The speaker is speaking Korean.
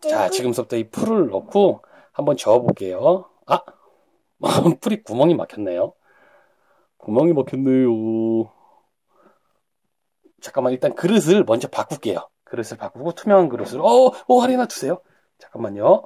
자, 지금서부터 이 풀을 넣고 한번 저어 볼게요. 아! 풀이 구멍이 막혔네요. 구멍이 막혔네요. 잠깐만, 일단 그릇을 먼저 바꿀게요. 그릇을 바꾸고 투명한 그릇을, 어, 어, 할인나 어, 주세요. 잠깐만요.